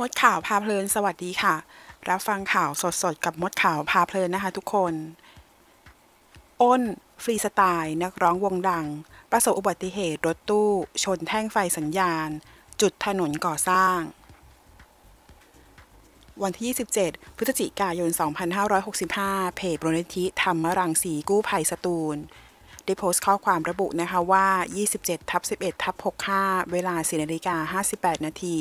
มดข่าวพาเพลินสวัสดีค่ะ รับฟังข่าวสดๆ กับมดข่าวพาเพลินนะคะทุกคนอ้น ฟรีสไตล์ นักร้องวงดัง ประสบอุบัติเหตุรถตู้ชนแท่งไฟสัญญาณ จุดถนนก่อสร้าง วันที่ 27 พฤศจิกายน 2565 เพจบรนิธิธรรมรังสีกู้ภัยสตูลได้โพสต์ข้อความระบุนะคะว่า 27 ทับ11ทับ65 เวลา4นาฬิกา58นาที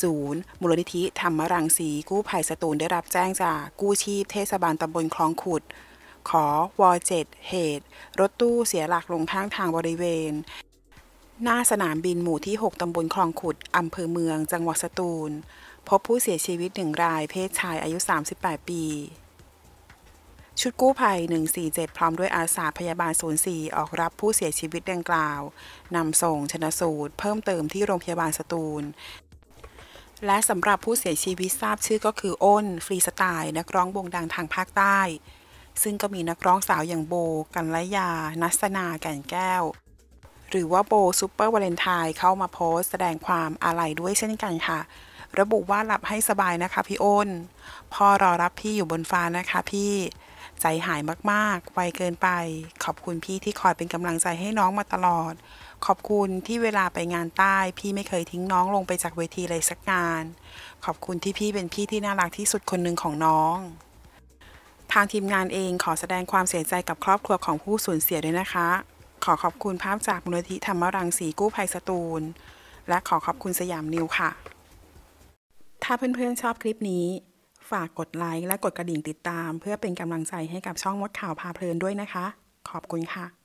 ศูนย์มูลนิธิธรรมรังสีกู้ภัยสตูลได้รับแจ้งจากกู้ชีพเทศบาลตำบลคลองขุด ขอวเจ็ดเหตุ รถตู้เสียหลักลงข้างทางบริเวณ หน้าสนามบินหมู่ที่ 6ตำบลคลองขุดอำเภอเมือง จังหวัดสตูลพบผู้เสียชีวิตหนึ่งรายเพศชายอายุ 38 ปี ชุดกู้ภัย147 พร้อมด้วยอาสาพยาบาล 04 ออกรับผู้เสียชีวิตดังกล่าวนำส่งชนะสูตรเพิ่มเติมที่โรงพยาบาลสตูลและสำหรับผู้เสียชีวิตทราบชื่อก็คืออ้นฟรีสไตล์ นักร้องวงดังทางภาคใต้ ซึ่งก็มีนักร้องสาวอย่างโบ กันละยา นัสนาแก่นแก้ว หรือว่าโบซูเปอร์วาเลนไทน์เข้ามาโพสแสดงความอาลัยด้วยเช่นกันค่ะ ระบุว่าหลับให้สบายนะคะพี่อ้นพ่อรอรับพี่อยู่บนฟ้านะคะพี่ใจหายมากๆ ไวเกินไป ขอบคุณพี่ที่คอยเป็นกำลังใจให้น้องมาตลอด ขอบคุณที่เวลาไปงานใต้ พี่ไม่เคยทิ้งน้องลงไปจากเวทีเลยสักงานขอบคุณที่พี่เป็นพี่ที่น่ารักที่สุดคนหนึ่งของน้อง ทางทีมงานเองขอแสดงความเสียใจกับครอบครัวของผู้สูญเสียด้วยนะคะ ขอขอบคุณภาพจากมูลนิธิธรรมรังสีกู้ภัยสตูล และขอขอบคุณสยามนิวค่ะ ถ้าเพื่อนๆชอบคลิปนี้ฝากกดไลค์และกดกระดิ่งติดตาม เพื่อเป็นกำลังใจให้กับช่องมดข่าวพาเพลินด้วยนะคะ ขอบคุณค่ะ